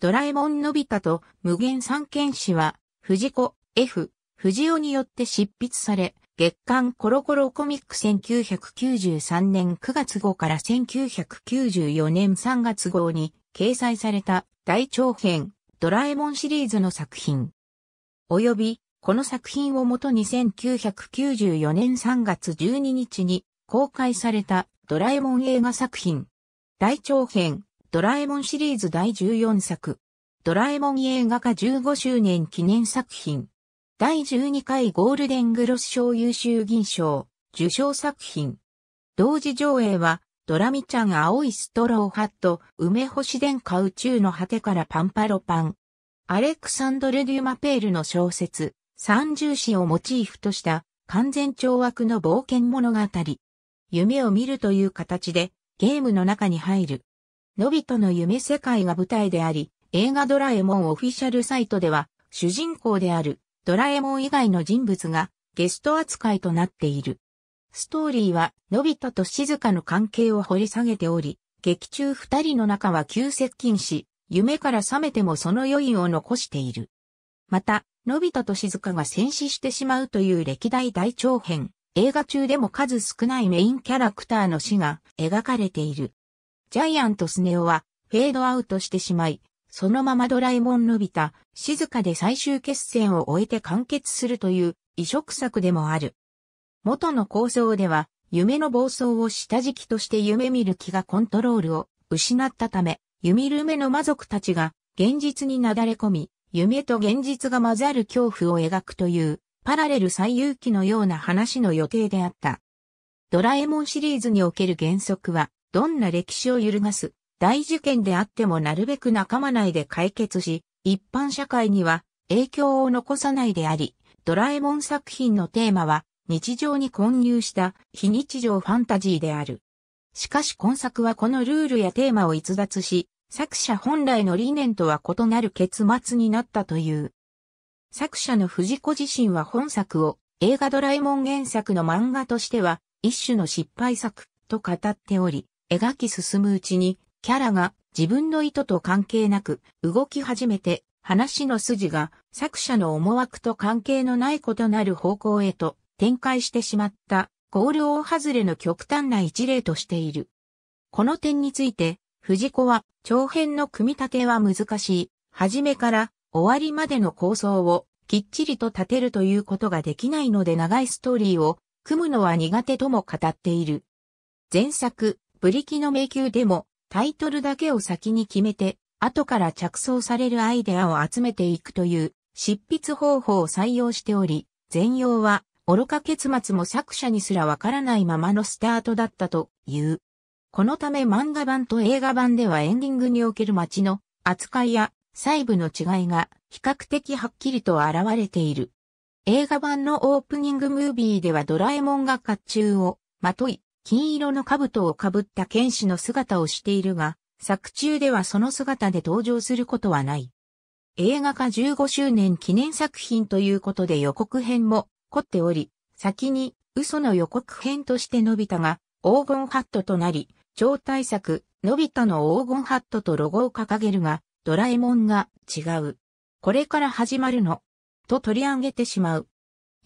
ドラえもんのび太と無限三剣士は、藤子 F、藤尾によって執筆され、月刊コロコロコミック1993年9月号から1994年3月号に掲載された大長編ドラえもんシリーズの作品。及び、この作品をもとに1994年3月12日に公開されたドラえもん映画作品。大長編ドラえもんシリーズ第14作、ドラえもん映画化15周年記念作品、第12回ゴールデングロス賞優秀銀賞、受賞作品。同時上映は、ドラミちゃん青いストローハット、梅星殿下宇宙の果てからパンパロパン。アレクサンドル・デュマペールの小説、三重詩をモチーフとした完全懲悪の冒険物語。夢を見るという形でゲームの中に入る。のびとの夢世界が舞台であり、映画ドラえもんオフィシャルサイトでは、主人公であるドラえもん以外の人物がゲスト扱いとなっている。ストーリーは、のびとと静かの関係を掘り下げており、劇中二人の仲は急接近し、夢から覚めてもその余韻を残している。また、のび太と静香が戦死してしまうという歴代大長編、映画中でも数少ないメインキャラクターの死が描かれている。ジャイアントスネオはフェードアウトしてしまい、そのままドラえもんのびた静かで最終決戦を終えて完結するという異色作でもある。元の構想では、夢の暴走を下敷きとして夢見る気がコントロールを失ったため、夢るめの魔族たちが現実になだれ込み、夢と現実が混ざる恐怖を描くという、パラレル最有機のような話の予定であった。ドラえもんシリーズにおける原則は、どんな歴史を揺るがす大事件であってもなるべく仲間内で解決し、一般社会には影響を残さないであり、ドラえもん作品のテーマは日常に混入した非日常ファンタジーである。しかし今作はこのルールやテーマを逸脱し、作者本来の理念とは異なる結末になったという。作者の藤子自身は本作を映画ドラえもん原作の漫画としては一種の失敗作と語っており、描き進むうちに、キャラが自分の意図と関係なく動き始めて、話の筋が作者の思惑と関係のないことなる方向へと展開してしまったゴール大外れの極端な一例としている。この点について、藤子は長編の組み立ては難しい、初めから終わりまでの構想をきっちりと立てるということができないので長いストーリーを組むのは苦手とも語っている。前作、ブリキの迷宮でもタイトルだけを先に決めて、後から着想されるアイデアを集めていくという執筆方法を採用しており、全容は愚か結末も作者にすらわからないままのスタートだったという。このため漫画版と映画版ではエンディングにおける街の扱いや細部の違いが比較的はっきりと現れている。映画版のオープニングムービーではドラえもんが甲冑をまとい、金色の兜をかぶった剣士の姿をしているが、作中ではその姿で登場することはない。映画化15周年記念作品ということで予告編も凝っており、先に嘘の予告編として伸びたが黄金ハットとなり、超大作、のび太の黄金ハットとロゴを掲げるが、ドラえもんが違う。これから始まるの。と取り上げてしまう。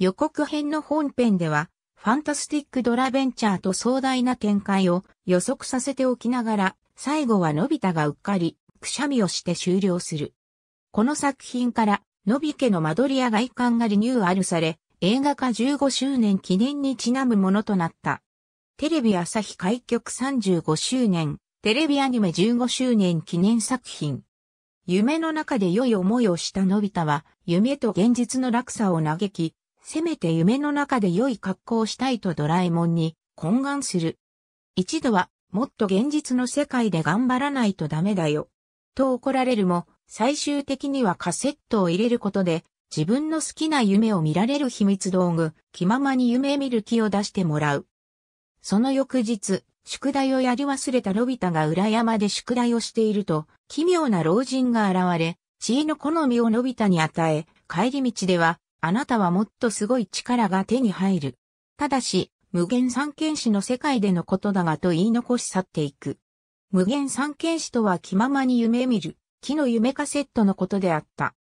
予告編の本編では、ファンタスティックドラベンチャーと壮大な展開を予測させておきながら、最後はのび太がうっかり、くしゃみをして終了する。この作品から、のび家の間取りや外観がリニューアルされ、映画化15周年記念にちなむものとなった。テレビ朝日開局35周年、テレビアニメ15周年記念作品。夢の中で良い思いをしたのび太は、夢と現実の落差を嘆き、せめて夢の中で良い格好をしたいとドラえもんに懇願する。一度はもっと現実の世界で頑張らないとダメだよ。と怒られるも、最終的にはカセットを入れることで、自分の好きな夢を見られる秘密道具、気ままに夢見る気を出してもらう。その翌日、宿題をやり忘れたのび太が裏山で宿題をしていると、奇妙な老人が現れ、知恵の好みをのび太に与え、帰り道では、あなたはもっとすごい力が手に入る。ただし、無限三剣士の世界でのことだがと言い残し去っていく。無限三剣士とは気ままに夢見る、木の夢カセットのことであった。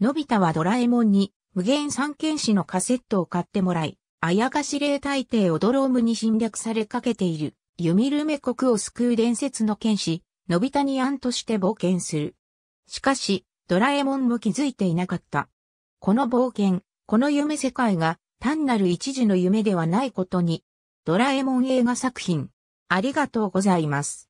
のび太はドラえもんに、無限三剣士のカセットを買ってもらい、あやかし霊大帝をドロームに侵略されかけている、弓ルメ国を救う伝説の剣士、のび太に案として冒険する。しかし、ドラえもんも気づいていなかった。この冒険、この夢世界が単なる一時の夢ではないことに、ドラえもん映画作品、ありがとうございます。